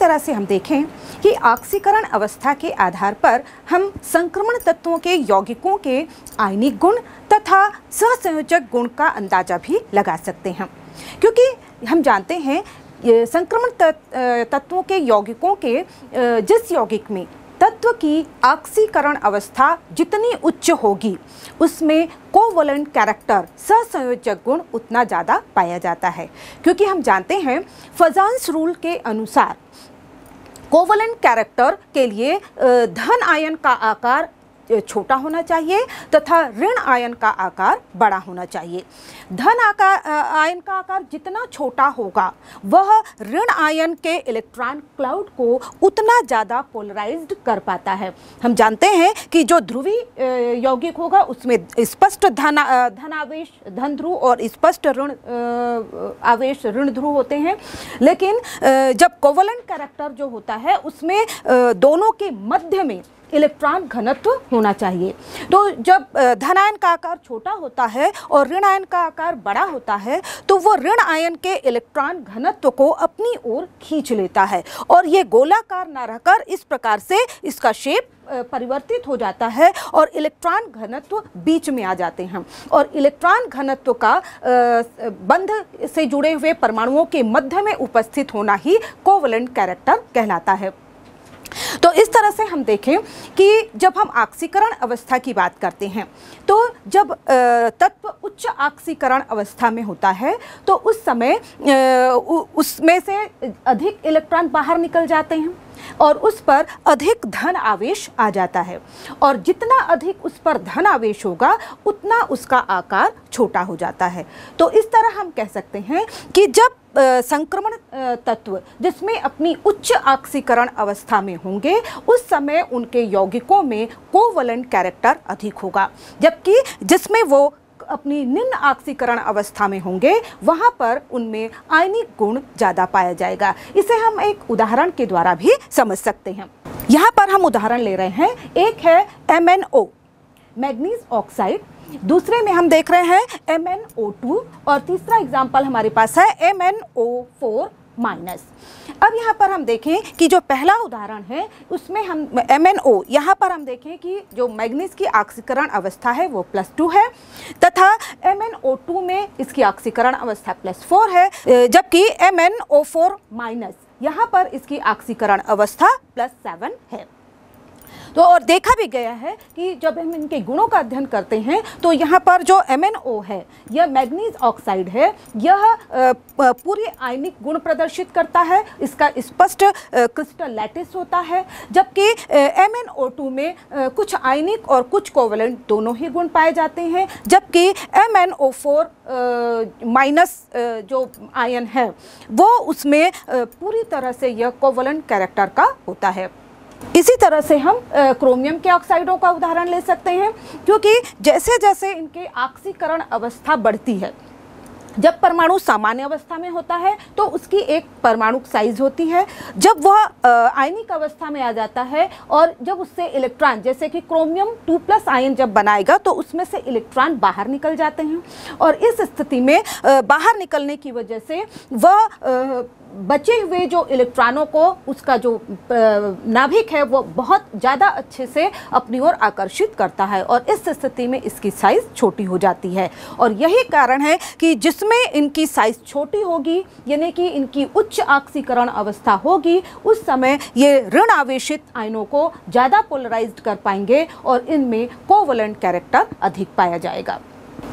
तरह से हम देखें कि ऑक्सीकरण अवस्था के आधार पर हम संक्रमण तत्वों के यौगिकों के आयनिक गुण तथा सहसंयोजक गुण का अंदाजा भी लगा सकते हैं क्योंकि हम जानते हैं संक्रमण तत्वों के यौगिकों के जिस यौगिक में तत्व की ऑक्सीकरण अवस्था जितनी उच्च होगी उसमें कोवलन कैरेक्टर सहसंयोजक गुण उतना ज़्यादा पाया जाता है क्योंकि हम जानते हैं फजांस रूल के अनुसार कोवलन कैरेक्टर के लिए धन आयन का आकार छोटा होना चाहिए तथा ऋण आयन का आकार बड़ा होना चाहिए धन आकार आयन का आकार जितना छोटा होगा वह ऋण आयन के इलेक्ट्रॉन क्लाउड को उतना ज़्यादा पोलराइज्ड कर पाता है हम जानते हैं कि जो ध्रुवी यौगिक होगा उसमें स्पष्ट धन धनावेश धन ध्रुव और स्पष्ट ऋण आवेश ऋण ध्रुव होते हैं लेकिन जब कोवलन कैरेक्टर जो होता है उसमें दोनों के मध्य में इलेक्ट्रॉन घनत्व होना चाहिए तो जब धनायन का आकार छोटा होता है और ऋण आयन का आकार बड़ा होता है तो वो ऋण आयन के इलेक्ट्रॉन घनत्व को अपनी ओर खींच लेता है और ये गोलाकार ना रहकर इस प्रकार से इसका शेप परिवर्तित हो जाता है और इलेक्ट्रॉन घनत्व बीच में आ जाते हैं और इलेक्ट्रॉन घनत्व का बंध से जुड़े हुए परमाणुओं के मध्य में उपस्थित होना ही कोवलेंट कैरेक्टर कहलाता है तो इस तरह से हम देखें कि जब हम आक्सीकरण अवस्था की बात करते हैं तो जब तत्व उच्च आक्सीकरण अवस्था में होता है तो उस समय उसमें से अधिक इलेक्ट्रॉन बाहर निकल जाते हैं और उस पर अधिक धन आवेश आ जाता है और जितना अधिक उस पर धन आवेश होगा उतना उसका आकार छोटा हो जाता है तो इस तरह हम कह सकते हैं कि जब संक्रमण तत्व जिसमें अपनी उच्च आक्सीकरण अवस्था में होंगे उस समय उनके यौगिकों में कोवलेंट कैरेक्टर अधिक होगा जबकि जिसमें वो अपनी निम्न ऑक्सीकरण अवस्था में होंगे वहाँ पर उनमें आयनिक गुण ज़्यादा पाया जाएगा इसे हम एक उदाहरण के द्वारा भी समझ सकते हैं यहाँ पर हम उदाहरण ले रहे हैं एक है M N O manganese oxide दूसरे में हम देख रहे हैं एम एन ओ टू और तीसरा एग्जाम्पल हमारे पास है M N O four minus अब यहाँ पर हम देखें कि जो पहला उदाहरण है उसमें हम एम एन ओ यहाँ पर हम देखें कि जो मैग्नीस की ऑक्सीकरण अवस्था है वो प्लस टू है तथा एम एन ओ टू में इसकी ऑक्सीकरण अवस्था प्लस फोर है जबकि M N O four minus यहाँ पर इसकी ऑक्सीकरण अवस्था प्लस सेवन है तो और देखा भी गया है कि जब हम इनके गुणों का अध्ययन करते हैं तो यहाँ पर जो एम है यह मैग्नीज ऑक्साइड है यह पूरे आयनिक गुण प्रदर्शित करता है इसका स्पष्ट क्रिस्टल लैटिस होता है जबकि एम में कुछ आयनिक और कुछ कोवलेंट दोनों ही गुण पाए जाते हैं जबकि M N O four minus जो आयन है वो उसमें पूरी तरह से यह कोवलेंट कैरेक्टर का होता है इसी तरह से हम क्रोमियम के ऑक्साइडों का उदाहरण ले सकते हैं क्योंकि जैसे जैसे इनके ऑक्सीकरण अवस्था बढ़ती है जब परमाणु सामान्य अवस्था में होता है तो उसकी एक परमाणु साइज होती है जब वह आयनिक अवस्था में आ जाता है और जब उससे इलेक्ट्रॉन जैसे कि क्रोमियम टू प्लस आयन जब बनाएगा तो उसमें से इलेक्ट्रॉन बाहर निकल जाते हैं और इस स्थिति में बाहर निकलने की वजह से वह बचे हुए जो इलेक्ट्रॉनों को उसका जो नाभिक है वो बहुत ज़्यादा अच्छे से अपनी ओर आकर्षित करता है और इस स्थिति में इसकी साइज़ छोटी हो जाती है और यही कारण है कि जिसमें इनकी साइज़ छोटी होगी यानी कि इनकी उच्च ऑक्सीकरण अवस्था होगी उस समय ये ऋण आवेशित आयनों को ज़्यादा पोलराइज कर पाएंगे और इनमें कोवलेंट कैरेक्टर अधिक पाया जाएगा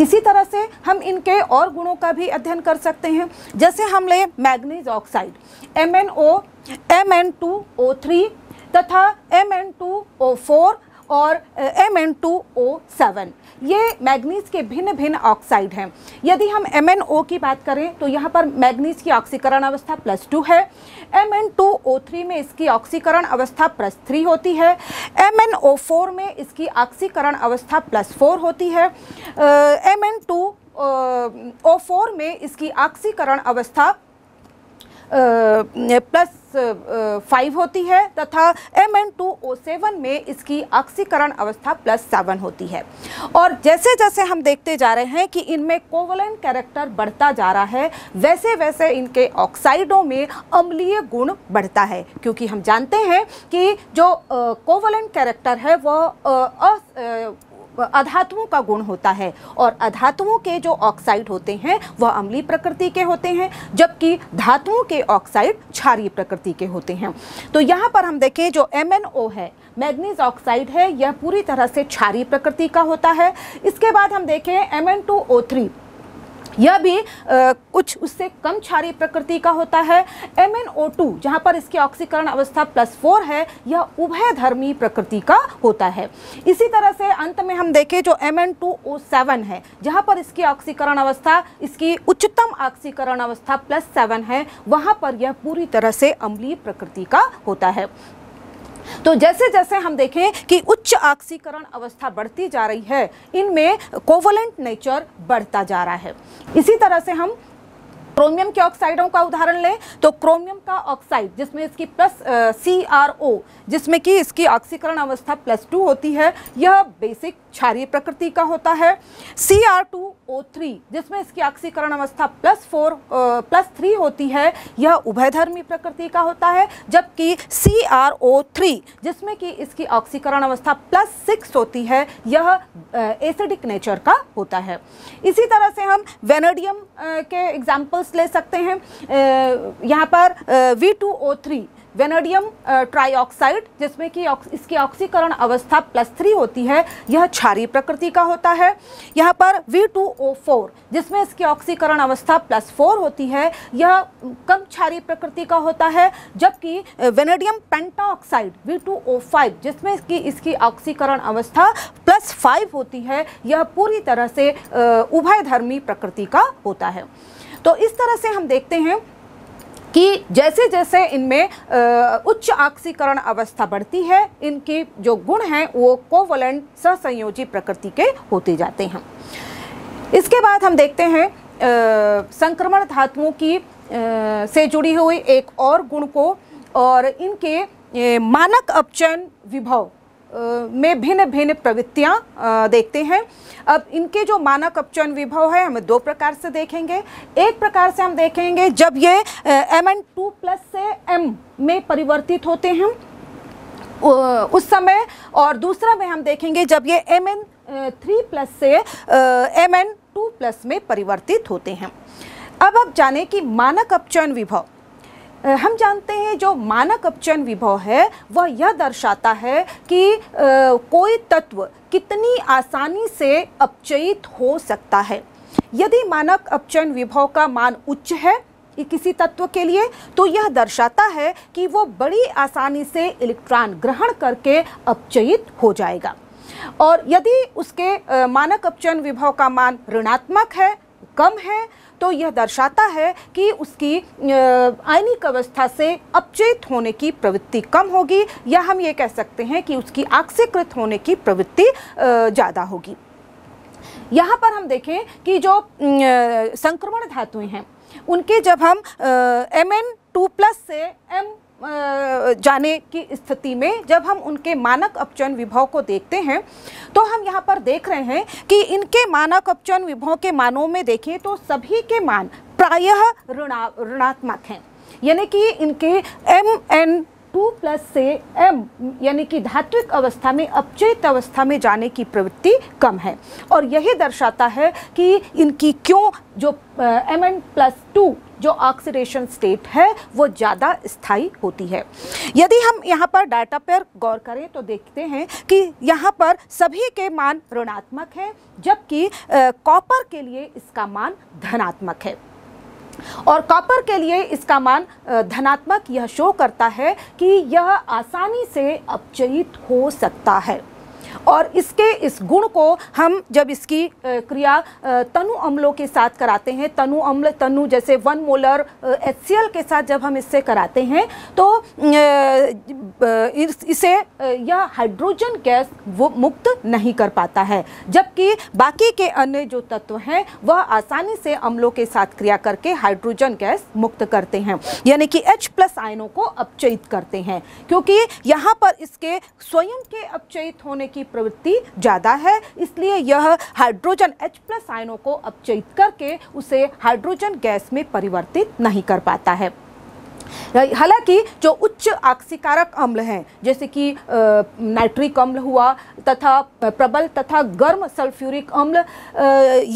इसी तरह से हम इनके और गुणों का भी अध्ययन कर सकते हैं जैसे हम लें manganese oxide M N O M N two O three तथा M N two O four और M N two O seven ये मैग्नीज के भिन्न भिन्न ऑक्साइड हैं यदि हम एम एन ओ की बात करें तो यहाँ पर मैग्नीज की ऑक्सीकरण अवस्था प्लस टू है M N two O three में इसकी ऑक्सीकरण अवस्था प्लस थ्री होती है एम एन ओ फोर में इसकी ऑक्सीकरण अवस्था प्लस फोर होती है M N two O four में इसकी ऑक्सीकरण अवस्था प्लस फाइव होती है तथा M N two O seven में इसकी ऑक्सीकरण अवस्था प्लस सेवन होती है और जैसे जैसे हम देखते जा रहे हैं कि इनमें कोवलन कैरेक्टर बढ़ता जा रहा है वैसे वैसे इनके ऑक्साइडों में अम्लीय गुण बढ़ता है क्योंकि हम जानते हैं कि जो कोवलन कैरेक्टर है वह अधातुओं का गुण होता है और अधातुओं के जो ऑक्साइड होते हैं वह अम्ली प्रकृति के होते हैं जबकि धातुओं के ऑक्साइड क्षारीय प्रकृति के होते हैं तो यहाँ पर हम देखें जो एम है मैग्नीज ऑक्साइड है यह पूरी तरह से क्षारीय प्रकृति का होता है इसके बाद हम देखें M N two O three यह भी आ, कुछ उससे कम क्षारीय प्रकृति का होता है एम एन ओ टू जहाँ पर इसकी ऑक्सीकरण अवस्था प्लस फोर है यह उभय धर्मी प्रकृति का होता है इसी तरह से अंत में हम देखें जो M N two O seven है जहाँ पर इसकी ऑक्सीकरण अवस्था इसकी उच्चतम ऑक्सीकरण अवस्था प्लस सेवन है वहाँ पर यह पूरी तरह से अम्लीय प्रकृति का होता है तो जैसे जैसे हम देखें कि उच्च ऑक्सीकरण अवस्था बढ़ती जा रही है इनमें कोवलेंट नेचर बढ़ता जा रहा है इसी तरह से हम क्रोमियम के ऑक्साइडों का उदाहरण लें तो क्रोमियम का ऑक्साइड जिसमें इसकी प्लस सी आर ओ जिसमें कि इसकी ऑक्सीकरण अवस्था प्लस टू होती है यह बेसिक क्षारीय प्रकृति का होता है C R two O three जिसमें इसकी ऑक्सीकरण अवस्था प्लस फोर प्लस थ्री होती है यह उभयधर्मी प्रकृति का होता है जबकि सी आर ओ थ्री जिसमें कि इसकी ऑक्सीकरण अवस्था प्लस सिक्स होती है यह एसिडिक नेचर का होता है इसी तरह से हम वेनेडियम के एग्जाम्पल्स ले सकते हैं यहाँ पर V two O three vanadium trioxide जिसमें कि इसकी ऑक्सीकरण अवस्था प्लस थ्री होती है यह क्षारी प्रकृति का होता है यहाँ पर वी टू ओ फोर जिसमें इसकी ऑक्सीकरण अवस्था प्लस फोर होती है यह कम क्षारी प्रकृति का होता है जबकि vanadium pentoxide V two O five जिसमें इसकी इसकी ऑक्सीकरण अवस्था प्लस फाइव होती है यह पूरी तरह से उभयधर्मी प्रकृति का होता है तो इस तरह से हम देखते हैं कि जैसे जैसे इनमें उच्च आक्सीकरण अवस्था बढ़ती है इनके जो गुण हैं वो कोवलेंट सहसंयोजी प्रकृति के होते जाते हैं इसके बाद हम देखते हैं संक्रमण धातुओं की आ, से जुड़ी हुई एक और गुण को और इनके मानक अपचयन विभव में भिन्न भिन्न प्रवृत्तियाँ देखते हैं अब इनके जो मानक अपचयन विभव है हम दो प्रकार से देखेंगे एक प्रकार से हम देखेंगे जब ये एम एन टू प्लस से एम में परिवर्तित होते हैं उस समय और दूसरा में हम देखेंगे जब ये एम एन थ्री प्लस से एम एन टू प्लस में परिवर्तित होते हैं अब आप जाने कि मानक अपचयन विभव हम जानते हैं जो मानक अपचयन विभव है वह यह दर्शाता है कि कोई तत्व कितनी आसानी से अपचयित हो सकता है यदि मानक अपचयन विभव का मान उच्च है किसी तत्व के लिए तो यह दर्शाता है कि वो बड़ी आसानी से इलेक्ट्रॉन ग्रहण करके अपचयित हो जाएगा और यदि उसके मानक अपचयन विभव का मान ऋणात्मक है कम है तो यह दर्शाता है कि उसकी आयनिक अवस्था से अपचेत होने की प्रवृत्ति कम होगी या हम ये कह सकते हैं कि उसकी आक्सीकृत होने की प्रवृत्ति ज़्यादा होगी यहाँ पर हम देखें कि जो संक्रमण धातुएं हैं उनके जब हम एम एन टू प्लस से एम जाने की स्थिति में जब हम उनके मानक अपचयन विभव को देखते हैं तो हम यहाँ पर देख रहे हैं कि इनके मानक अपचयन विभव के मानों में देखें तो सभी के मान प्रायः ऋणा ऋणात्मक हैं यानी कि इनके एम एन टू प्लस से एम यानी कि धात्विक अवस्था में अपचेत अवस्था में जाने की प्रवृत्ति कम है और यही दर्शाता है कि इनकी क्यों जो एम एन प्लस टू जो ऑक्सीडेशन स्टेट है वो ज़्यादा स्थायी होती है यदि हम यहाँ पर डाटा पर गौर करें तो देखते हैं कि यहाँ पर सभी के मान ऋणात्मक हैं जबकि कॉपर के लिए इसका मान धनात्मक है और कॉपर के लिए इसका मान धनात्मक यह शो करता है कि यह आसानी से अपचयित हो सकता है और इसके इस गुण को हम जब इसकी क्रिया तनु अम्लों के साथ कराते हैं तनु अम्ल तनु जैसे वन मोलर एच के साथ जब हम इससे कराते हैं तो इसे यह हाइड्रोजन गैस वो मुक्त नहीं कर पाता है जबकि बाकी के अन्य जो तत्व हैं वह आसानी से अम्लों के साथ क्रिया करके हाइड्रोजन गैस मुक्त करते हैं यानी कि H प्लस आयनों को अपचयित करते हैं क्योंकि यहाँ पर इसके स्वयं के अपचयित होने की प्रवृत्ति ज़्यादा है इसलिए यह हाइड्रोजन एच प्लस आयनों को अपचयित करके उसे हाइड्रोजन गैस में परिवर्तित नहीं कर पाता है हालांकि जो उच्च आक्सीकारक अम्ल हैं जैसे कि नाइट्रिक अम्ल हुआ तथा प्रबल तथा गर्म सल्फ्यूरिक अम्ल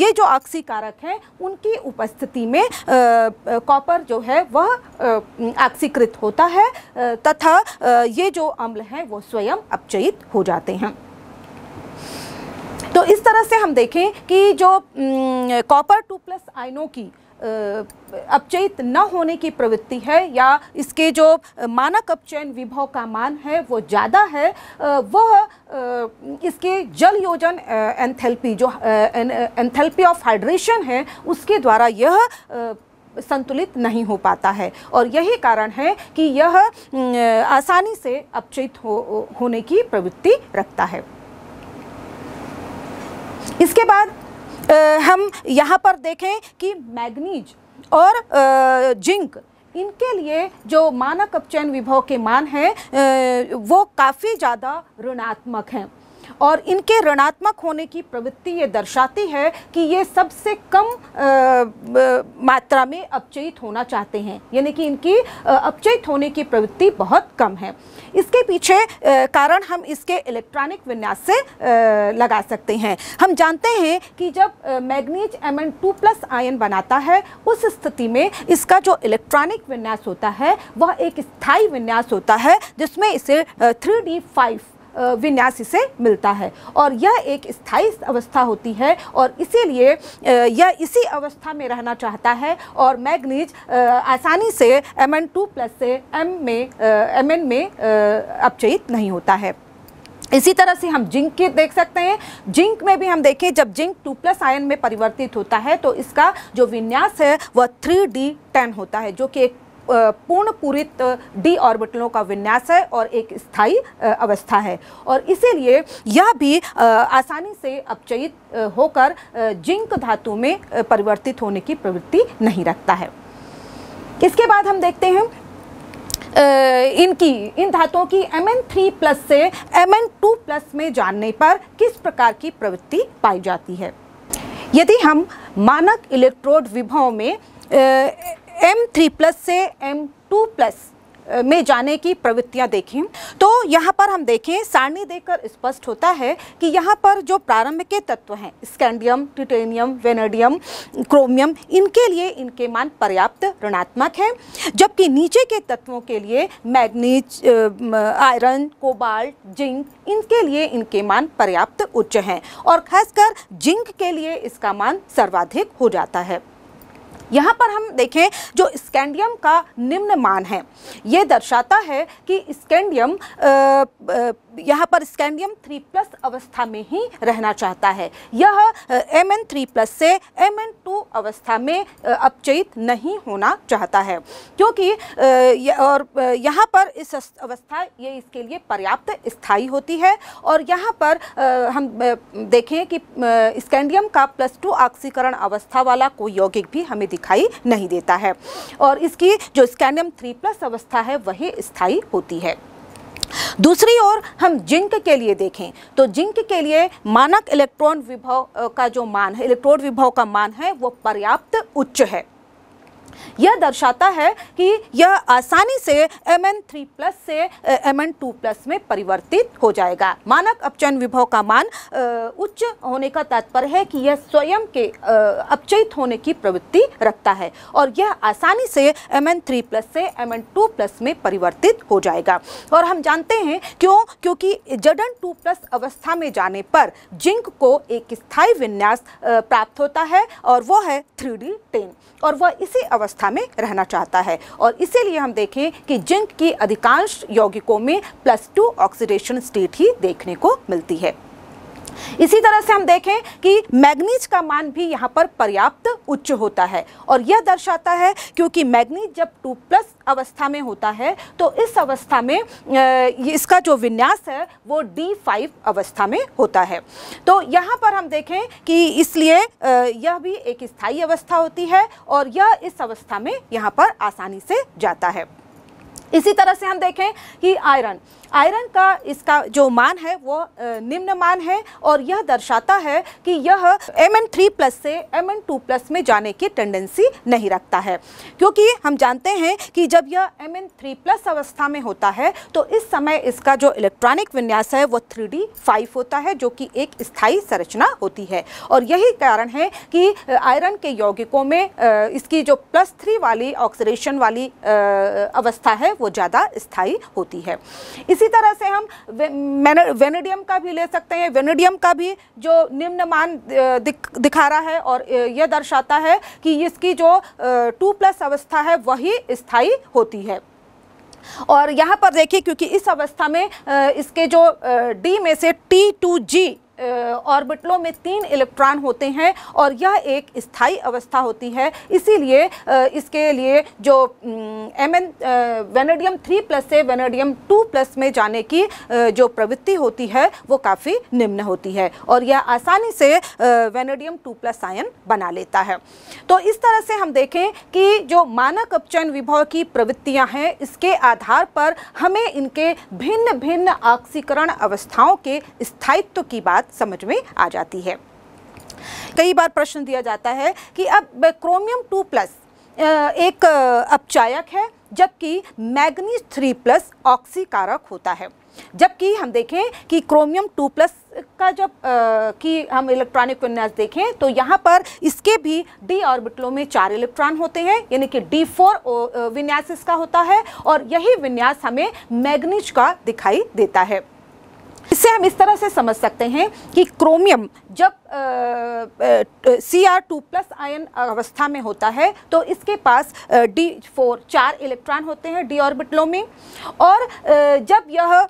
ये जो आक्सीकारक हैं उनकी उपस्थिति में कॉपर जो है वह आक्सीकृत होता है तथा ये जो अम्ल हैं वो स्वयं अपचयित हो जाते हैं तो इस तरह से हम देखें कि जो कॉपर टू प्लस आयनों की अपचयित न होने की प्रवृत्ति है या इसके जो मानक अपचयन विभव का मान है वो ज़्यादा है वह इसके जल योजन एंथेल्पी जो एंथेल्पी ऑफ हाइड्रेशन है उसके द्वारा यह संतुलित नहीं हो पाता है और यही कारण है कि यह आसानी से अपचयित हो होने की प्रवृत्ति रखता है इसके बाद हम यहाँ पर देखें कि मैग्नीज और जिंक इनके लिए जो मानक अपचयन विभव के मान हैं वो काफ़ी ज़्यादा ऋणात्मक हैं और इनके ऋणात्मक होने की प्रवृत्ति ये दर्शाती है कि ये सबसे कम आ, मात्रा में अपचयित होना चाहते हैं यानी कि इनकी अपचयित होने की प्रवृत्ति बहुत कम है इसके पीछे आ, कारण हम इसके इलेक्ट्रॉनिक विन्यास से आ, लगा सकते हैं हम जानते हैं कि जब manganese M N two plus ion बनाता है उस स्थिति में इसका जो इलेक्ट्रॉनिक विन्यास होता है वह एक स्थायी विन्यास होता है जिसमें इसे थ्री डी फाइव विन्यास इसे मिलता है और यह एक स्थायी अवस्था होती है और इसीलिए यह इसी अवस्था में रहना चाहता है और मैग्नीज आसानी से एम एन टू प्लस से एम में एम एन में अपचयित नहीं होता है इसी तरह से हम जिंक के देख सकते हैं जिंक में भी हम देखें जब जिंक टू प्लस आयन में परिवर्तित होता है तो इसका जो विन्यास है वह थ्री डी टेन होता है जो कि एक पूर्ण पूरित डी ऑर्बिटलों का विन्यास है और एक स्थायी अवस्था है और इसीलिए यह भी आसानी से अपचयित होकर जिंक धातु में परिवर्तित होने की प्रवृत्ति नहीं रखता है इसके बाद हम देखते हैं इनकी इन धातुओं की एम एन थ्री प्लस से एम एन टू प्लस में जानने पर किस प्रकार की प्रवृत्ति पाई जाती है यदि हम मानक इलेक्ट्रोड विभव में एम थ्री प्लस से एम टू प्लस में जाने की प्रवृत्तियां देखें तो यहाँ पर हम देखें सारणी देखकर स्पष्ट होता है कि यहाँ पर जो प्रारंभ के तत्व हैं स्कैंडियम टिटेनियम वेनेडियम क्रोमियम इनके लिए इनके मान पर्याप्त ऋणात्मक है जबकि नीचे के तत्वों के लिए मैग्नीज आयरन कोबाल्ट जिंक इनके लिए इनके मान पर्याप्त उच्च हैं और खासकर जिंक के लिए इसका मान सर्वाधिक हो जाता है यहाँ पर हम देखें जो स्कैंडियम का निम्न मान है ये दर्शाता है कि स्कैंडियम यहाँ पर स्कैंडियम थ्री प्लस अवस्था में ही रहना चाहता है यह एम एन थ्री प्लस से एम एन टू अवस्था में अपचयित नहीं होना चाहता है क्योंकि और यहाँ पर इस अवस्था ये इसके लिए पर्याप्त स्थायी होती है और यहाँ पर हम देखें कि स्कैंडियम का प्लस टू ऑक्सीकरण अवस्था वाला कोई यौगिक भी हमें दिखाई नहीं देता है और इसकी जो स्कैंडियम थ्री प्लस अवस्था है वही स्थायी होती है दूसरी ओर हम जिंक के लिए देखें तो जिंक के लिए मानक इलेक्ट्रॉन विभव का जो मान है इलेक्ट्रोड विभव का मान है वो पर्याप्त उच्च है यह दर्शाता है कि यह आसानी से एम एन थ्री प्लस से एम एन टू प्लस में परिवर्तित हो जाएगा मानक अपचयन विभव का मान उच्च होने का तात्पर्य है कि यह स्वयं के अपचयित होने की प्रवृत्ति रखता है और यह आसानी से एम एन थ्री प्लस से एम एन टू प्लस में परिवर्तित हो जाएगा और हम जानते हैं क्यों क्योंकि जडन टू प्लस अवस्था में जाने पर जिंक को एक स्थायी विन्यास प्राप्त होता है और वह है थ्री डी टेन और वह इसी अवस्था अवस्था में रहना चाहता है और इसीलिए हम देखें कि जिंक की अधिकांश यौगिकों में प्लस टू ऑक्सीडेशन स्टेट ही देखने को मिलती है इसी तरह से हम देखें कि मैग्नीज का मान भी यहाँ पर पर्याप्त उच्च होता है और यह दर्शाता है क्योंकि मैग्नीज जब टू प्लस अवस्था में होता है तो इस अवस्था में इसका जो विन्यास है वो डी फाइव अवस्था में होता है तो यहाँ पर हम देखें कि इसलिए यह भी एक स्थायी अवस्था होती है और यह इस अवस्था में यहाँ पर आसानी से जाता है इसी तरह से हम देखें कि आयरन आयरन का इसका जो मान है वो निम्न मान है और यह दर्शाता है कि यह एम एन थ्री प्लस से एम एन टू प्लस में जाने की टेंडेंसी नहीं रखता है क्योंकि हम जानते हैं कि जब यह एम एन थ्री प्लस अवस्था में होता है तो इस समय इसका जो इलेक्ट्रॉनिक विन्यास है वो थ्री डी फाइव होता है जो कि एक स्थायी संरचना होती है और यही कारण है कि आयरन के यौगिकों में इसकी जो प्लस थ्री वाली ऑक्सीडेशन वाली अवस्था है वो ज़्यादा स्थायी होती है इसी तरह से हम वेनेडियम का भी ले सकते हैं वेनेडियम का भी जो निम्न मान दिखा रहा है और यह दर्शाता है कि इसकी जो टू प्लस अवस्था है वही स्थायी होती है और यहाँ पर देखिए क्योंकि इस अवस्था में इसके जो डी में से टी टू जी ऑर्बिटलों में तीन इलेक्ट्रॉन होते हैं और यह एक स्थायी अवस्था होती है इसीलिए इसके लिए जो M N vanadium three plus से वेनेडियम टू प्लस में जाने की जो प्रवृत्ति होती है वो काफ़ी निम्न होती है और यह आसानी से वेनेडियम टू प्लस आयन बना लेता है तो इस तरह से हम देखें कि जो मानक अपचयन विभव की प्रवृत्तियाँ हैं इसके आधार पर हमें इनके भिन्न भिन्न ऑक्सीकरण अवस्थाओं के स्थायित्व की बात समझ में आ जाती है कई बार प्रश्न दिया जाता है कि अब क्रोमियम टू प्लस एक अपचायक है जबकि मैग्नीज थ्री प्लस ऑक्सीकारक होता है जबकि हम देखें कि क्रोमियम टू प्लस का जब कि हम इलेक्ट्रॉनिक विन्यास देखें तो यहाँ पर इसके भी डी ऑर्बिटलों में चार इलेक्ट्रॉन होते हैं यानी कि डी फोर विन्यास इसका होता है और यही विन्यास हमें मैग्नीज का दिखाई देता है इससे हम इस तरह से समझ सकते हैं कि क्रोमियम जब C R two plus ion अवस्था में होता है तो इसके पास डी फोर चार इलेक्ट्रॉन होते हैं डी ऑर्बिटलों में और आ, जब यह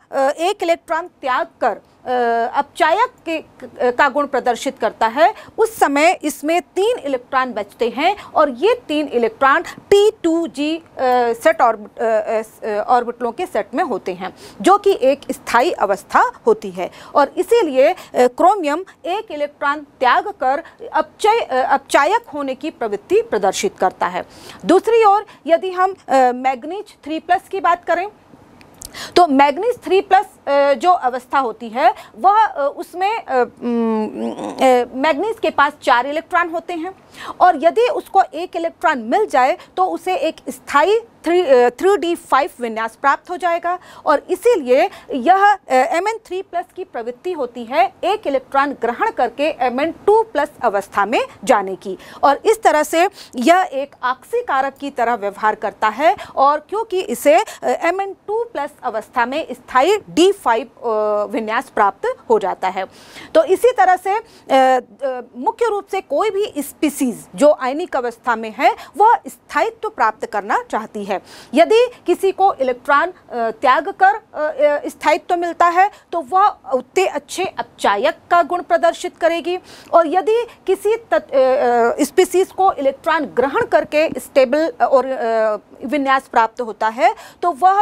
एक इलेक्ट्रॉन त्याग कर अपचायक के का गुण प्रदर्शित करता है उस समय इसमें तीन इलेक्ट्रॉन बचते हैं और ये तीन electron T two G set orbit ऑर्बिटलों के सेट में होते हैं जो कि एक स्थायी अवस्था होती है और इसीलिए क्रोमियम एक इलेक्ट्रॉन त्याग कर अपचय अपचायक होने की प्रवृत्ति प्रदर्शित करता है दूसरी ओर यदि हम मैग्नीज थ्री प्लस की बात करें तो मैग्नीज थ्री प्लस जो अवस्था होती है वह उसमें मैग्नीज के पास चार इलेक्ट्रॉन होते हैं और यदि उसको एक इलेक्ट्रॉन मिल जाए तो उसे एक स्थायी थ्री थ्री डी फाइव विन्यास प्राप्त हो जाएगा और इसीलिए यह एम एन थ्री प्लस की प्रवृत्ति होती है एक इलेक्ट्रॉन ग्रहण करके एम एन टू प्लस अवस्था में जाने की और इस तरह से यह एक आक्सी कारक की तरह व्यवहार करता है और क्योंकि इसे एम एन टू प्लस अवस्था में स्थायी डी फाइव विन्यास प्राप्त हो जाता है तो इसी तरह से मुख्य रूप से कोई भी स्पीसी स्पीसीज जो आयनिक अवस्था में है वह स्थायित्व तो प्राप्त करना चाहती है यदि किसी को इलेक्ट्रॉन त्याग कर स्थायित्व तो मिलता है तो वह उतने अच्छे अपचायक का गुण प्रदर्शित करेगी और यदि किसी स्पीसीज को इलेक्ट्रॉन ग्रहण करके स्टेबल और विन्यास प्राप्त होता है तो वह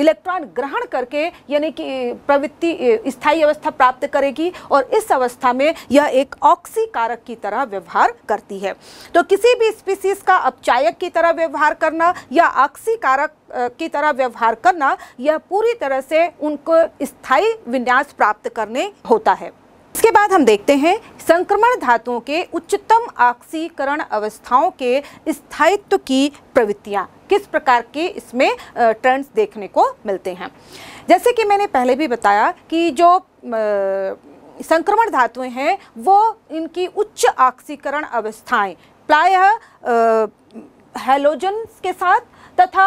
इलेक्ट्रॉन ग्रहण करके यानी कि प्रवृत्ति स्थायी अवस्था प्राप्त करेगी और इस अवस्था में यह एक ऑक्सी कारक की तरह व्यवहार व्यवहार करती है तो किसी भी स्पीसीज का अपचायक की तरह व्यवहार करना या आक्सी कारक की तरह व्यवहार करना यह पूरी तरह से उनको स्थायी विन्यास प्राप्त करने होता है इसके बाद हम देखते हैं संक्रमण धातुओं के उच्चतम आक्सीकरण अवस्थाओं के स्थायित्व की प्रवृत्तियाँ किस प्रकार के इसमें ट्रेंड्स देखने को मिलते हैं जैसे कि मैंने पहले भी बताया कि जो संक्रमण धातुएं हैं वो इनकी उच्च ऑक्सीकरण अवस्थाएं प्रायः हेलोजन के साथ तथा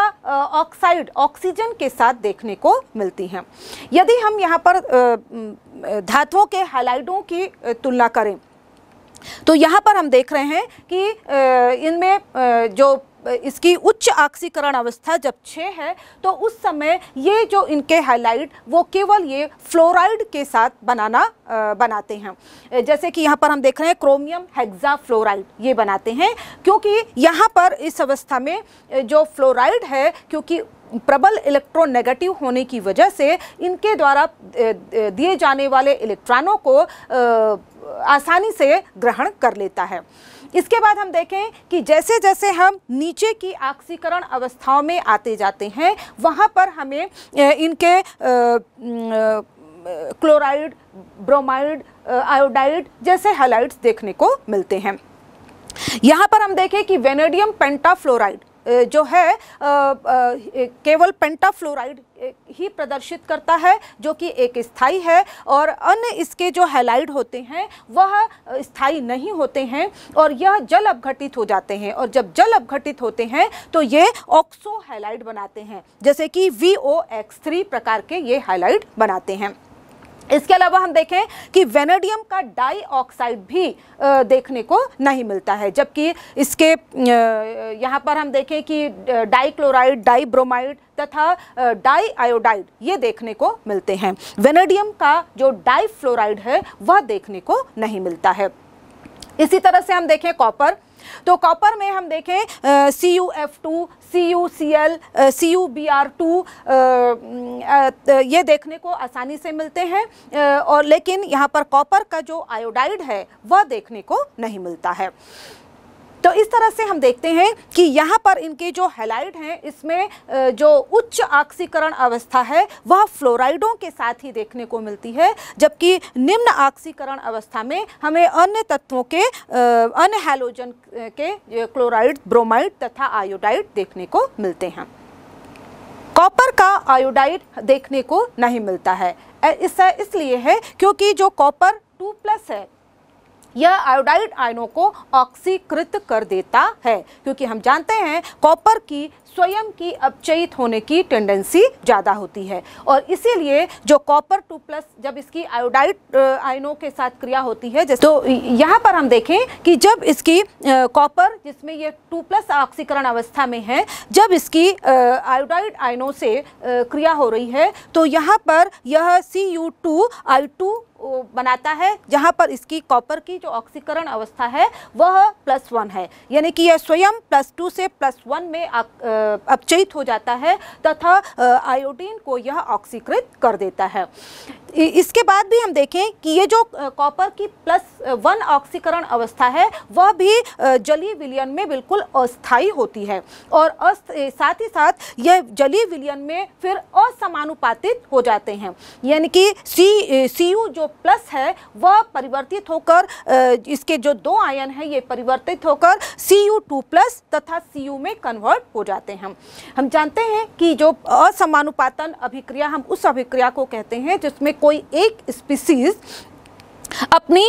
ऑक्साइड ऑक्सीजन के साथ देखने को मिलती हैं यदि हम यहाँ पर धातुओं के हेलाइडों की तुलना करें तो यहाँ पर हम देख रहे हैं कि इनमें जो इसकी उच्च आक्सीकरण अवस्था जब छः है तो उस समय ये जो इनके हाईलाइट वो केवल ये फ्लोराइड के साथ बनाना बनाते हैं जैसे कि यहाँ पर हम देख रहे हैं क्रोमियम हेक्सा फ्लोराइड ये बनाते हैं क्योंकि यहाँ पर इस अवस्था में जो फ्लोराइड है क्योंकि प्रबल इलेक्ट्रोनेगेटिव होने की वजह से इनके द्वारा दिए जाने वाले इलेक्ट्रॉनों को आसानी से ग्रहण कर लेता है इसके बाद हम देखें कि जैसे जैसे हम नीचे की आक्सीकरण अवस्थाओं में आते जाते हैं वहाँ पर हमें इनके क्लोराइड ब्रोमाइड आयोडाइड जैसे हलाइड्स देखने को मिलते हैं यहाँ पर हम देखें कि वेनेडियम पेंटाफ्लोराइड जो है केवल पेंटाफ्लोराइड ही प्रदर्शित करता है जो कि एक स्थाई है और अन्य इसके जो हैलाइड होते हैं वह स्थाई नहीं होते हैं और यह जल अपघटित हो जाते हैं और जब जल अपघटित होते हैं तो ये ऑक्सो हैलाइड बनाते हैं जैसे कि वी ओ एक्स थ्री प्रकार के ये हैलाइड बनाते हैं इसके अलावा हम देखें कि वेनेडियम का डाई ऑक्साइड भी देखने को नहीं मिलता है जबकि इसके यहाँ पर हम देखें कि डाइक्लोराइड डाइब्रोमाइड तथा डाई आयोडाइड ये देखने को मिलते हैं वेनेडियम का जो डाई फ्लोराइड है वह देखने को नहीं मिलता है इसी तरह से हम देखें कॉपर तो कॉपर में हम देखें C U F two C U C L C U B R two ये देखने को आसानी से मिलते हैं और लेकिन यहाँ पर कॉपर का जो आयोडाइड है वह देखने को नहीं मिलता है तो इस तरह से हम देखते हैं कि यहाँ पर इनके जो हेलाइट हैं इसमें जो उच्च ऑक्सीकरण अवस्था है वह फ्लोराइडों के साथ ही देखने को मिलती है जबकि निम्न ऑक्सीकरण अवस्था में हमें अन्य तत्वों के अन्य हेलोजन के क्लोराइड ब्रोमाइड तथा आयोडाइड देखने को मिलते हैं कॉपर का आयोडाइड देखने को नहीं मिलता है इससे इसलिए है क्योंकि जो कॉपर टू प्लस है यह आयोडाइड आयनों को ऑक्सीकृत कर देता है क्योंकि हम जानते हैं कॉपर की स्वयं की अपचयित होने की टेंडेंसी ज़्यादा होती है और इसीलिए जो कॉपर टू प्लस जब इसकी आयोडाइड आयनों के साथ क्रिया होती है जैसे तो यहाँ पर हम देखें कि जब इसकी कॉपर जिसमें ये टू प्लस ऑक्सीकरण अवस्था में है जब इसकी आयोडाइड आयनों से क्रिया हो रही है तो यहाँ पर यह C U two I two बनाता है जहाँ पर इसकी कॉपर की जो ऑक्सीकरण अवस्था है वह प्लस वन है यानी कि यह स्वयं प्लस टू से प्लस वन में अपचयित हो जाता है तथा आयोडीन को यह ऑक्सीकृत कर देता है इसके बाद भी हम देखें कि ये जो कॉपर की प्लस वन ऑक्सीकरण अवस्था है वह भी जली विलियन में बिल्कुल अस्थाई होती है और साथ ही साथ यह जली विलियन में फिर असमानुपातित हो जाते हैं यानी कि सी सी यू जो प्लस है वह परिवर्तित होकर इसके जो दो आयन है ये परिवर्तित होकर सी यू टू प्लस तथा सी यू में कन्वर्ट हो जाते हैं हम जानते हैं कि जो असमानुपातन अभिक्रिया हम उस अभिक्रिया को कहते हैं जिसमें कोई एक स्पीसीज अपनी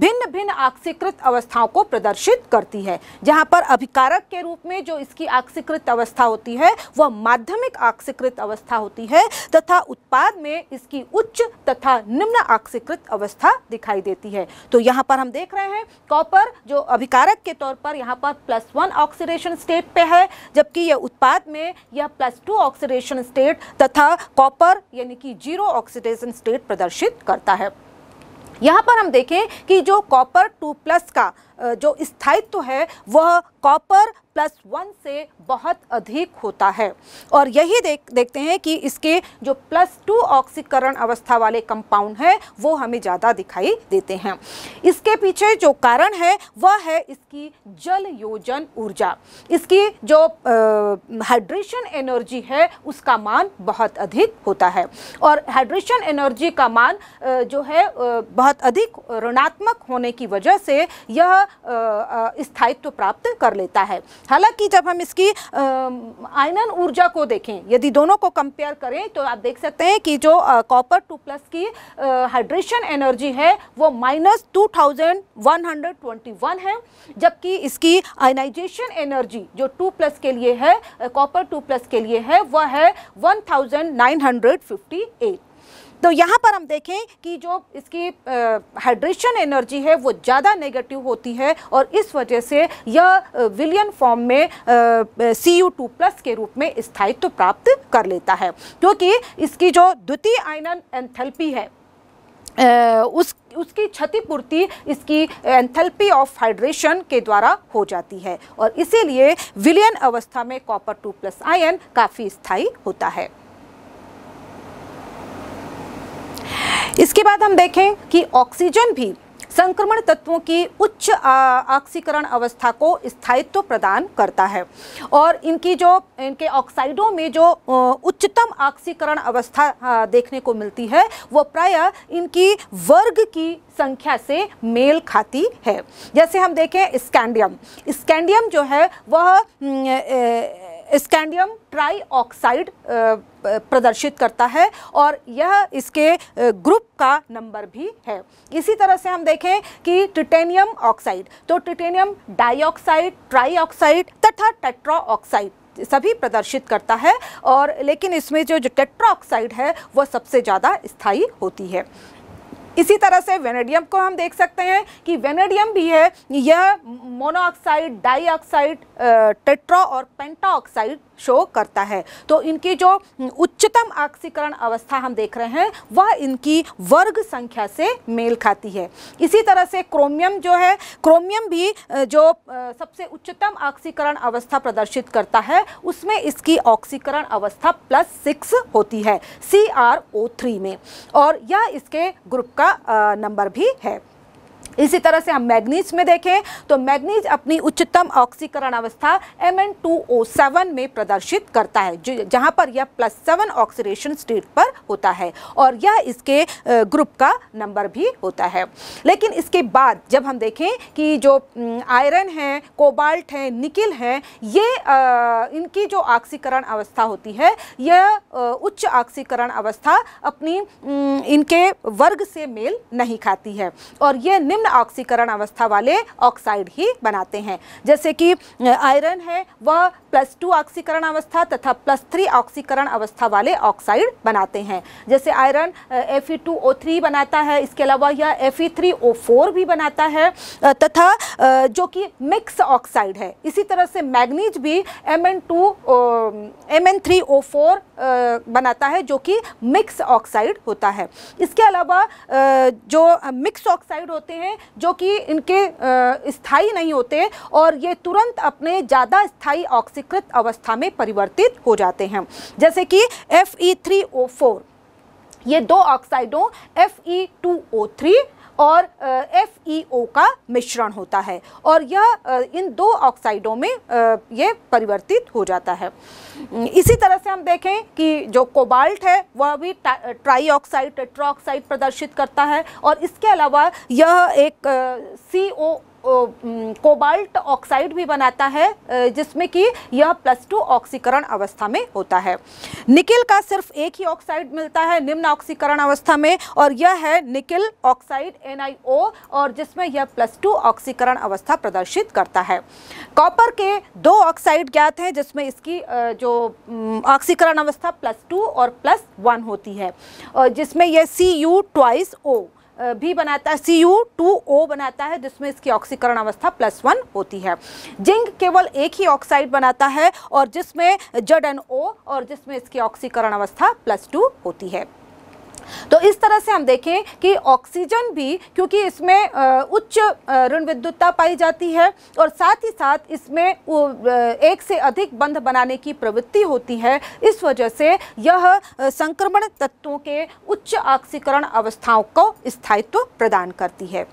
भिन्न भिन्न आक्सीकृत अवस्थाओं को प्रदर्शित करती है जहाँ पर अभिकारक के रूप में जो इसकी आक्सीकृत अवस्था होती है वह माध्यमिक आक्सीकृत अवस्था होती है तथा उत्पाद में इसकी उच्च तथा निम्न आक्सीकृत अवस्था दिखाई देती है तो यहाँ पर हम देख रहे हैं कॉपर जो अभिकारक के तौर पर यहाँ पर प्लस वन ऑक्सीडेशन स्टेट पे है जबकि यह उत्पाद में यह प्लस टू ऑक्सीडेशन स्टेट तथा कॉपर यानी कि जीरो ऑक्सीडेशन स्टेट प्रदर्शित करता है यहाँ पर हम देखें कि जो कॉपर टू प्लस का जो स्थायित्व है वह कॉपर प्लस वन से बहुत अधिक होता है और यही देख देखते हैं कि इसके जो प्लस टू ऑक्सीकरण अवस्था वाले कंपाउंड हैं वो हमें ज़्यादा दिखाई देते हैं इसके पीछे जो कारण है वह है इसकी जल योजन ऊर्जा इसकी जो हाइड्रेशन एनर्जी है उसका मान बहुत अधिक होता है और हाइड्रेशन एनर्जी का मान आ, जो है आ, बहुत अधिक ऋणात्मक होने की वजह से यह स्थायित्व प्राप्त कर लेता है हालांकि जब हम इसकी आयनन ऊर्जा को देखें यदि दोनों को कंपेयर करें तो आप देख सकते हैं कि जो कॉपर टू प्लस की हाइड्रेशन एनर्जी है वो minus two thousand one hundred twenty one है जबकि इसकी आयनाइजेशन एनर्जी जो टू प्लस के लिए है कॉपर टू प्लस के लिए है वह है one thousand nine hundred fifty eight तो यहाँ पर हम देखें कि जो इसकी हाइड्रेशन एनर्जी है वो ज़्यादा नेगेटिव होती है और इस वजह से यह विलियन फॉर्म में सी यू टू प्लस के रूप में स्थायित्व तो प्राप्त कर लेता है क्योंकि इसकी जो द्वितीय आयनन एंथेल्पी है उस उसकी क्षतिपूर्ति इसकी एंथेल्पी ऑफ हाइड्रेशन के द्वारा हो जाती है और इसीलिए विलियन अवस्था में कॉपर टू प्लस आयन काफ़ी स्थायी होता है इसके बाद हम देखें कि ऑक्सीजन भी संक्रमण तत्वों की उच्च ऑक्सीकरण अवस्था को स्थायित्व प्रदान करता है और इनकी जो इनके ऑक्साइडों में जो उच्चतम ऑक्सीकरण अवस्था देखने को मिलती है वो प्रायः इनकी वर्ग की संख्या से मेल खाती है जैसे हम देखें स्कैंडियम स्कैंडियम जो है वह स्कैंडियम ट्राईऑक्साइड प्रदर्शित करता है और यह इसके ग्रुप का नंबर भी है इसी तरह से हम देखें कि टिटेनियम ऑक्साइड तो टिटेनियम डाइऑक्साइड ट्राईऑक्साइड तथा टेट्राऑक्साइड सभी प्रदर्शित करता है और लेकिन इसमें जो जो टेट्राऑक्साइड है वह सबसे ज़्यादा स्थायी होती है इसी तरह से वेनेडियम को हम देख सकते हैं कि वेनेडियम भी है यह मोनोऑक्साइड डाईऑक्साइड टेट्रा और पेंटाऑक्साइड शो करता है तो इनकी जो उच्चतम ऑक्सीकरण अवस्था हम देख रहे हैं वह इनकी वर्ग संख्या से मेल खाती है इसी तरह से क्रोमियम जो है क्रोमियम भी जो सबसे उच्चतम ऑक्सीकरण अवस्था प्रदर्शित करता है उसमें इसकी ऑक्सीकरण अवस्था प्लस सिक्स होती है सी में और यह इसके ग्रुप का नंबर भी है इसी तरह से हम मैग्नीज में देखें तो मैग्नीज अपनी उच्चतम ऑक्सीकरण अवस्था एम में प्रदर्शित करता है जहाँ पर यह प्लस सेवन ऑक्सीडेशन स्टेट पर होता है और यह इसके ग्रुप का नंबर भी होता है लेकिन इसके बाद जब हम देखें कि जो आयरन है कोबाल्ट है निकिल है ये इनकी जो ऑक्सीकरण अवस्था होती है यह उच्च ऑक्सीकरण अवस्था अपनी इनके वर्ग से मेल नहीं खाती है और यह निम्न निम्न ऑक्सीकरण अवस्था वाले ऑक्साइड ही बनाते हैं जैसे कि आयरन है वह प्लस टू ऑक्सीकरण अवस्था तथा प्लस थ्री ऑक्सीकरण अवस्था वाले ऑक्साइड बनाते हैं जैसे iron F E two O three बनाता है इसके अलावा यह F E three O four भी बनाता है तथा जो कि मिक्स ऑक्साइड है इसी तरह से मैग्नीज भी M N two M N three O four बनाता है जो कि मिक्स ऑक्साइड होता है इसके अलावा जो मिक्स ऑक्साइड होते हैं हैं जो कि इनके स्थायी नहीं होते और ये तुरंत अपने ज़्यादा स्थायी ऑक्सीकृत अवस्था में परिवर्तित हो जाते हैं जैसे कि F E three O four ये दो ऑक्साइडों F E two O three और एफ ई ओ का मिश्रण होता है और यह इन दो ऑक्साइडों में यह परिवर्तित हो जाता है इसी तरह से हम देखें कि जो कोबाल्ट है वह भी ट्राई ऑक्साइड टेट्रा ऑक्साइड प्रदर्शित करता है और इसके अलावा यह एक सी ओ कोबाल्ट ऑक्साइड भी बनाता है जिसमें कि यह प्लस टू ऑक्सीकरण अवस्था में होता है निकिल का सिर्फ एक ही ऑक्साइड मिलता है निम्न ऑक्सीकरण अवस्था में और यह है निकिल ऑक्साइड एन और जिसमें यह प्लस टू ऑक्सीकरण अवस्था प्रदर्शित करता है कॉपर के दो ऑक्साइड ज्ञात हैं जिसमें इसकी जो ऑक्सीकरण अवस्था प्लस टू और प्लस वन होती है जिसमें यह सी यू ट्वाइस ओ भी बनाता है सी यू टू ओ बनाता है जिसमें इसकी ऑक्सीकरण अवस्था प्लस वन होती है जिंक केवल एक ही ऑक्साइड बनाता है और जिसमें जड एन ओ और जिसमें इसकी ऑक्सीकरण अवस्था प्लस टू होती है तो इस तरह से हम देखें कि ऑक्सीजन भी क्योंकि इसमें उच्च ऋण विद्युतता पाई जाती है और साथ ही साथ इसमें एक से अधिक बंध बनाने की प्रवृत्ति होती है इस वजह से यह संक्रमण तत्वों के उच्च ऑक्सीकरण अवस्थाओं को स्थायित्व प्रदान करती है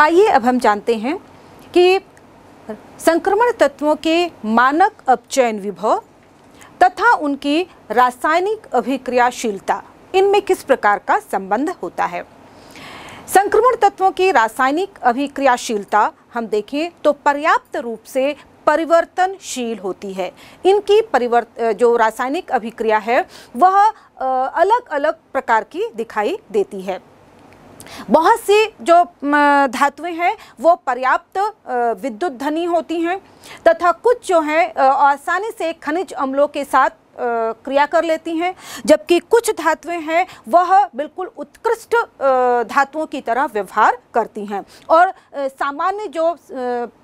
आइए अब हम जानते हैं कि संक्रमण तत्वों के मानक अपचयन विभव तथा उनकी रासायनिक अभिक्रियाशीलता इनमें किस प्रकार का संबंध होता है संक्रमण तत्वों की रासायनिक अभिक्रियाशीलता हम देखें तो पर्याप्त रूप से परिवर्तनशील होती है इनकी परिवर्त जो रासायनिक अभिक्रिया है वह अलग अलग प्रकार की दिखाई देती है बहुत सी जो धातुएं हैं वो पर्याप्त विद्युत धनी होती हैं तथा कुछ जो हैं आसानी से खनिज अम्लों के साथ क्रिया कर लेती हैं जबकि कुछ धातुएं हैं वह बिल्कुल उत्कृष्ट धातुओं की तरह व्यवहार करती हैं और सामान्य जो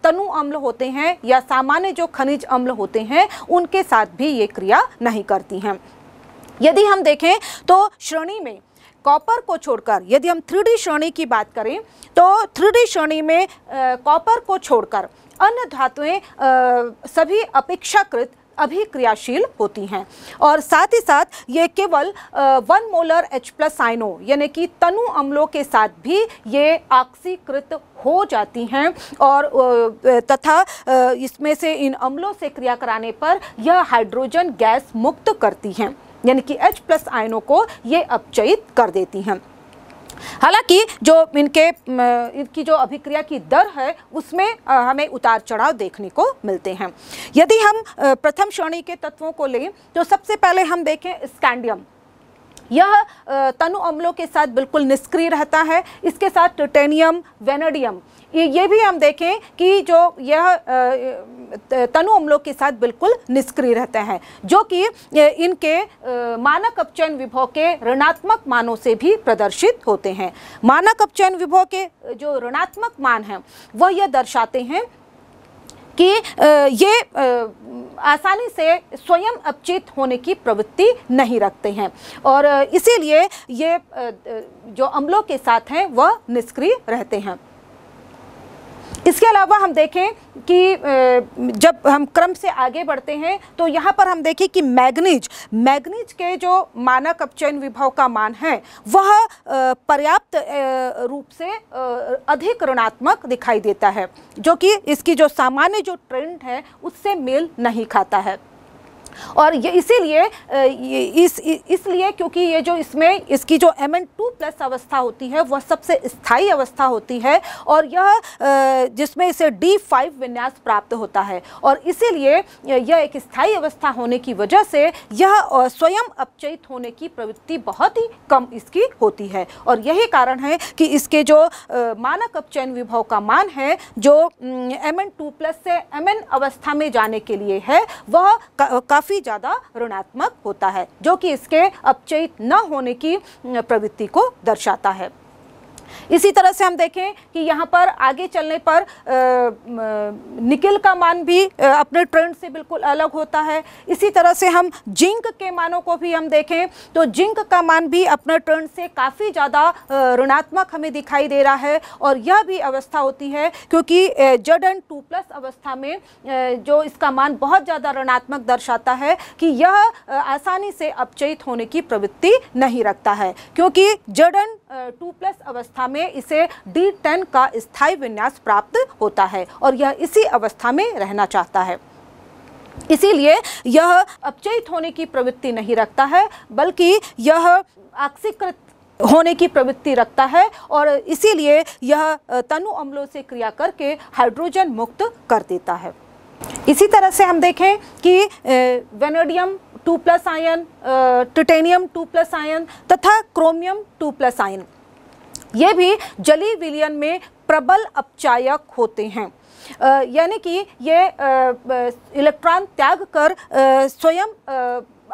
तनु अम्ल होते हैं या सामान्य जो खनिज अम्ल होते हैं उनके साथ भी ये क्रिया नहीं करती हैं यदि हम देखें तो श्रेणी में कॉपर को छोड़कर यदि हम थ्री श्रेणी की बात करें तो थ्री श्रेणी में कॉपर को छोड़कर अन्य धातुएं सभी अपेक्षाकृत अभी क्रियाशील होती हैं और साथ ही साथ ये केवल वन मोलर एच प्लस आइनो यानी कि तनु अम्लों के साथ भी ये आक्सीकृत हो जाती हैं और तथा इसमें से इन अम्लों से क्रिया कराने पर यह हाइड्रोजन गैस मुक्त करती हैं यानी कि H प्लस आयनों को ये अपचयित कर देती हैं हालांकि जो इनके इनकी जो अभिक्रिया की दर है उसमें हमें उतार चढ़ाव देखने को मिलते हैं यदि हम प्रथम श्रेणी के तत्वों को लें तो सबसे पहले हम देखें स्कैंडियम यह तनु अम्लों के साथ बिल्कुल निष्क्रिय रहता है इसके साथ टिटेनियम वेनेडियम ये भी हम देखें कि जो यह तनु अम्लों के साथ बिल्कुल निष्क्रिय रहते हैं जो कि इनके मानक अपचयन विभव के ऋणात्मक मानों से भी प्रदर्शित होते हैं मानक अपचयन विभव के जो ऋणात्मक मान हैं वह यह दर्शाते हैं कि ये आसानी से स्वयं अपचित होने की प्रवृत्ति नहीं रखते हैं और इसीलिए ये जो अम्लों के साथ हैं वह निष्क्रिय रहते हैं इसके अलावा हम देखें कि जब हम क्रम से आगे बढ़ते हैं तो यहाँ पर हम देखें कि मैग्नीज मैग्नीज के जो मानक अपचयन विभव का मान है वह पर्याप्त रूप से अधिक ऋणात्मक दिखाई देता है जो कि इसकी जो सामान्य जो ट्रेंड है उससे मेल नहीं खाता है और ये इसीलिए इस इसलिए क्योंकि ये जो इसमें इसकी जो एम एन टू प्लस अवस्था होती है वह सबसे स्थायी अवस्था होती है और यह जिसमें इसे डी फाइव विन्यास प्राप्त होता है और इसीलिए यह एक स्थायी अवस्था होने की वजह से यह स्वयं अपचयित होने की प्रवृत्ति बहुत ही कम इसकी होती है और यही कारण है कि इसके जो मानक अपचयन विभव का मान है जो एम एन टू प्लस से एम एन अवस्था में जाने के लिए है वह का, काफ़ी काफ़ी ज़्यादा ऋणात्मक होता है जो कि इसके अपचयित न होने की प्रवृत्ति को दर्शाता है इसी तरह से हम देखें कि यहाँ पर आगे चलने पर निकिल का मान भी अपने ट्रेंड से बिल्कुल अलग होता है इसी तरह से हम जिंक के मानों को भी हम देखें तो जिंक का मान भी अपने ट्रेंड से काफ़ी ज़्यादा ऋणात्मक हमें दिखाई दे रहा है और यह भी अवस्था होती है क्योंकि जड एंड टू प्लस अवस्था में जो इसका मान बहुत ज़्यादा ऋणात्मक दर्शाता है कि यह आसानी से अपचयित होने की प्रवृत्ति नहीं रखता है क्योंकि जडन टू प्लस अवस्था में इसे डी टेन का स्थायी विन्यास प्राप्त होता है और यह इसी अवस्था में रहना चाहता है इसीलिए यह अपचयित होने की प्रवृत्ति नहीं रखता है बल्कि यह आक्सीकृत होने की प्रवृत्ति रखता है और इसीलिए यह तनु अम्लों से क्रिया करके हाइड्रोजन मुक्त कर देता है इसी तरह से हम देखें कि vanadium two plus ion titanium two plus ion तथा क्रोमियम टू प्लस आयन ये भी जली विलियन में प्रबल अपचायक होते हैं यानी कि ये इलेक्ट्रॉन त्याग कर स्वयं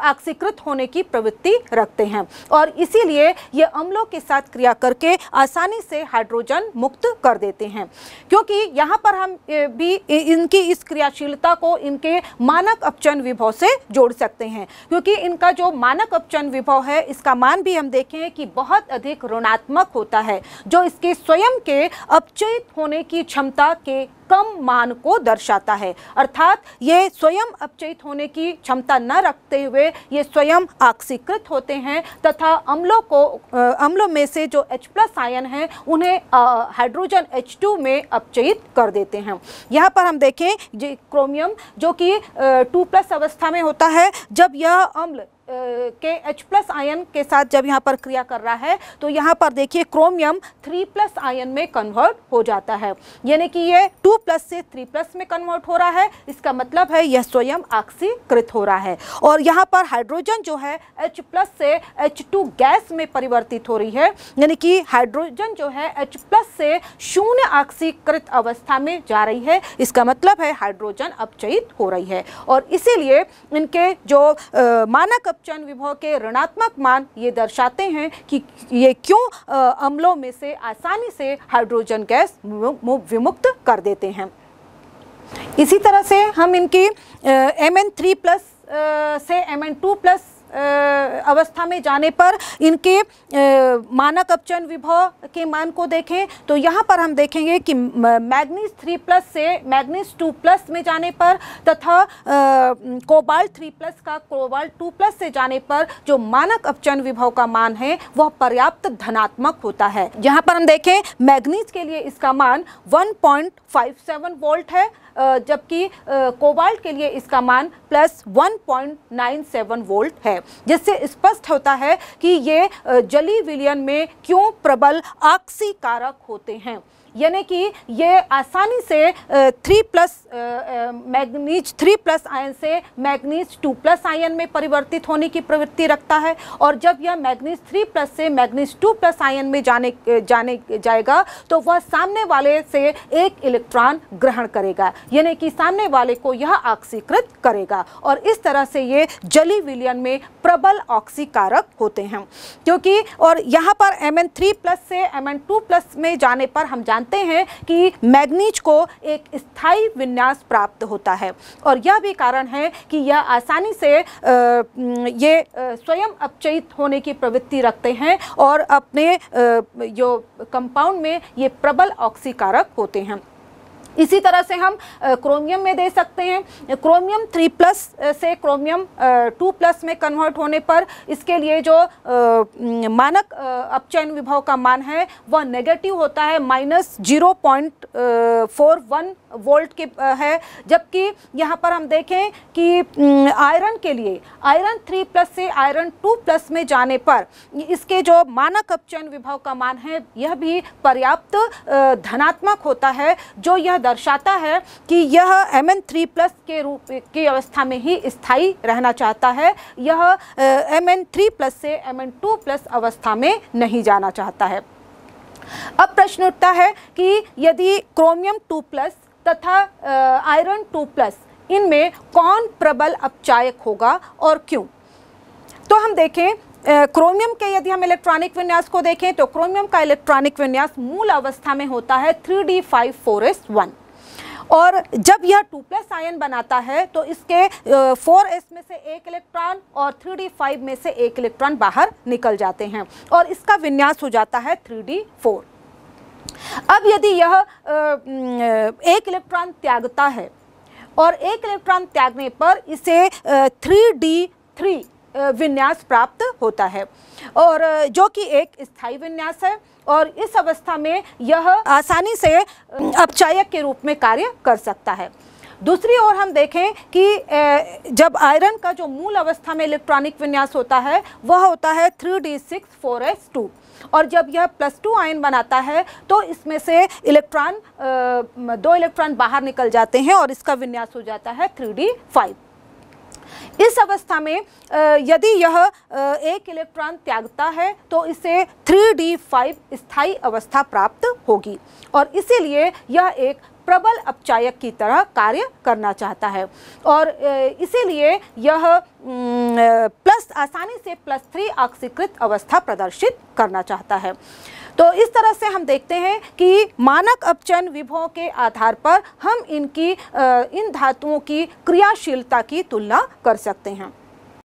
आक्सीकृत होने की प्रवृत्ति रखते हैं और इसीलिए ये अम्लों के साथ क्रिया करके आसानी से हाइड्रोजन मुक्त कर देते हैं क्योंकि यहाँ पर हम भी इनकी इस क्रियाशीलता को इनके मानक अपचन विभव से जोड़ सकते हैं क्योंकि इनका जो मानक अपचन विभव है इसका मान भी हम देखें कि बहुत अधिक ऋणात्मक होता है जो इसके स्वयं के अपचयित होने की क्षमता के कम मान को दर्शाता है अर्थात ये स्वयं अपचयित होने की क्षमता न रखते हुए ये स्वयं आक्सीकृत होते हैं तथा अम्लों को अम्लों में से जो H प्लस आयन है उन्हें हाइड्रोजन H2 में अपचयित कर देते हैं यहाँ पर हम देखें क्रोमियम जो कि टू प्लस अवस्था में होता है जब यह अम्ल के एच प्लस आयन के साथ जब यहाँ पर क्रिया कर रहा है तो यहाँ पर देखिए क्रोमियम थ्री प्लस आयन में कन्वर्ट हो जाता है यानी कि ये टू प्लस से थ्री प्लस में कन्वर्ट हो रहा है इसका मतलब है यह स्वयं आक्सीकृत हो रहा है और यहाँ पर हाइड्रोजन जो है एच प्लस से एच टू गैस में परिवर्तित हो रही है यानी कि हाइड्रोजन जो है एच प्लस से शून्य आक्सीकृत अवस्था में जा रही है इसका मतलब है हाइड्रोजन अपचयित हो रही है और इसीलिए इनके जो मानक सब चंद विभव के ऋणात्मक मान ये दर्शाते हैं कि ये क्यों अम्लों में से आसानी से हाइड्रोजन गैस विमुक्त कर देते हैं इसी तरह से हम इनकी एम एन थ्री प्लस से एम एन टू प्लस अवस्था में जाने पर इनके मानक अपचन विभव के मान को देखें तो यहाँ पर हम देखेंगे कि मैग्नीज थ्री प्लस से मैग्नीज टू प्लस में जाने पर तथा कोबाल्ट थ्री प्लस का कोबाल्ट टू प्लस से जाने पर जो मानक अपचन विभव का मान है वह पर्याप्त धनात्मक होता है यहाँ पर हम देखें मैग्नीज के लिए इसका मान वन वोल्ट है जबकि कोबाल्ट के लिए इसका मान प्लस 1.97 वोल्ट है जिससे स्पष्ट होता है कि ये जली विलियन में क्यों प्रबल आक्सी कारक होते हैं यानी कि ये आसानी से three plus manganese three plus ion से मैग्नीज टू प्लस आयन में परिवर्तित होने की प्रवृत्ति रखता है और जब यह मैग्नीज थ्री प्लस से मैग्नीज टू प्लस आयन में जाने जाने जाएगा तो वह सामने वाले से एक इलेक्ट्रॉन ग्रहण करेगा यानी कि सामने वाले को यह ऑक्सीकृत करेगा और इस तरह से ये जली विलियन में प्रबल ऑक्सी कारक होते हैं क्योंकि और यहाँ पर एम एन थ्री प्लस से एम एन टू प्लस में जाने पर हम जानते जानते हैं कि मैग्नीज को एक स्थायी विन्यास प्राप्त होता है और यह भी कारण है कि यह आसानी से ये स्वयं अपचयित होने की प्रवृत्ति रखते हैं और अपने जो कंपाउंड में ये प्रबल ऑक्सीकारक होते हैं इसी तरह से हम क्रोमियम में दे सकते हैं क्रोमियम थ्री प्लस से क्रोमियम टू प्लस में कन्वर्ट होने पर इसके लिए जो मानक अपचयन विभव का मान है वह नेगेटिव होता है minus zero point four one volt के है जबकि यहाँ पर हम देखें कि आयरन के लिए आयरन थ्री प्लस से आयरन टू प्लस में जाने पर इसके जो मानक अपचयन विभव का मान है यह भी पर्याप्त धनात्मक होता है जो यह दर्शाता है कि यह एम एन थ्री प्लस के रूप की अवस्था में ही स्थायी रहना चाहता है यह एम एन थ्री प्लस से एम एन टू प्लस अवस्था में नहीं जाना चाहता है अब प्रश्न उठता है कि यदि क्रोमियम टू प्लस तथा आयरन टू प्लस इनमें कौन प्रबल अपचायक होगा और क्यों तो हम देखें क्रोमियम के यदि हम इलेक्ट्रॉनिक विन्यास को देखें तो क्रोमियम का इलेक्ट्रॉनिक विन्यास मूल अवस्था में होता है three D five four S one और जब यह टू प्लस आयन बनाता है तो इसके फोर एस में से एक इलेक्ट्रॉन और थ्री डी फाइव में से एक इलेक्ट्रॉन बाहर निकल जाते हैं और इसका विन्यास हो जाता है थ्री डी फोर अब यदि यह एक इलेक्ट्रॉन त्यागता है और एक इलेक्ट्रॉन त्यागने पर इसे थ्री डी थ्री विन्यास प्राप्त होता है और जो कि एक स्थायी विन्यास है और इस अवस्था में यह आसानी से अपचायक के रूप में कार्य कर सकता है दूसरी ओर हम देखें कि जब आयरन का जो मूल अवस्था में इलेक्ट्रॉनिक विन्यास होता है वह होता है three D six four S two और जब यह प्लस टू आयन बनाता है तो इसमें से इलेक्ट्रॉन दो इलेक्ट्रॉन बाहर निकल जाते हैं और इसका विन्यास हो जाता है थ्री डी फाइव इस अवस्था में यदि यह एक इलेक्ट्रॉन त्यागता है तो इसे 3d5 स्थायी अवस्था प्राप्त होगी और इसीलिए यह एक प्रबल अपचायक की तरह कार्य करना चाहता है और इसीलिए यह प्लस आसानी से प्लस थ्री ऑक्सीकृत अवस्था प्रदर्शित करना चाहता है तो इस तरह से हम देखते हैं कि मानक अपचन विभवों के आधार पर हम इनकी इन धातुओं की क्रियाशीलता की तुलना कर सकते हैं